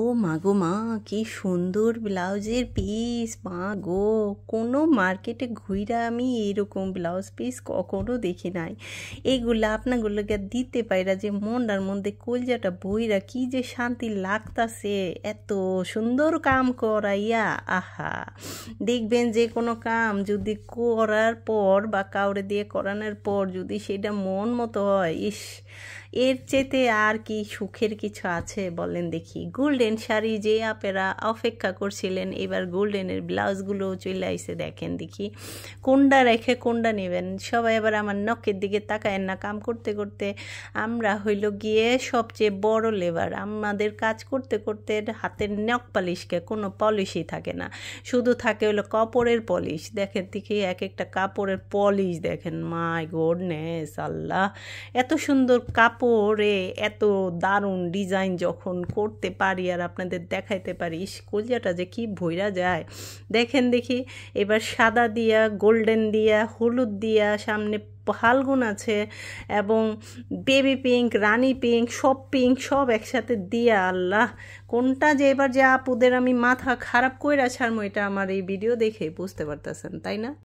ও মাগো মা কি সুন্দর ব্লাউজের পিস মা গো কোনো মার্কেটে ঘুইরা আমি এরকম ব্লাউজ পিস কখনো দেখি নাই এইগুলো আপনাগুলোকে দিতে পাইরা যে মনটার মধ্যে কলজাটা বইরা কি যে শান্তি লাগতাছে এত সুন্দর কাম করাইয়া আহা দেখবেন যে কোনো কাম যদি করার পর বা কাউরে দিয়ে করানোর পর যদি সেটা মন মতো হয় ইস এর চেতে আর কি সুখের কিছু আছে বলেন দেখি গোল্ডেন শাড়ি যে আপেরা অপেক্ষা করছিলেন এবার গোল্ডেনের ব্লাউজগুলো চলে আইসে দেখেন দেখি কোনটা রেখে কোনটা নেবেন সবাই এবার আমার নখের দিকে তাকায় না কাম করতে করতে আমরা হইল গিয়ে সবচেয়ে বড় লেবার আমাদের কাজ করতে করতে হাতের নখ পালিশকে কোনো পলিশই থাকে না শুধু থাকে হলো কাপড়ের পলিশ দেখেন দেখি এক একটা কাপড়ের পলিশ দেখেন মাই গোডনেস আল্লাহ এত সুন্দর কাপ কাপড়ে এত দারুণ ডিজাইন যখন করতে পারি আর আপনাদের দেখাইতে পারি কলজাটা যে কি ভৈরা যায় দেখেন দেখি এবার সাদা দিয়া গোল্ডেন দিয়া হলুদ দিয়া সামনে ফাল্গুন আছে এবং বেবি পিঙ্ক রানি পিঙ্ক সব পিঙ্ক সব একসাথে দিয়া আল্লাহ কোনটা যে এবার যে আপুদের আমি মাথা খারাপ কইরা ছাড়মো এটা আমার এই ভিডিও দেখে বুঝতে পারতেছেন তাই না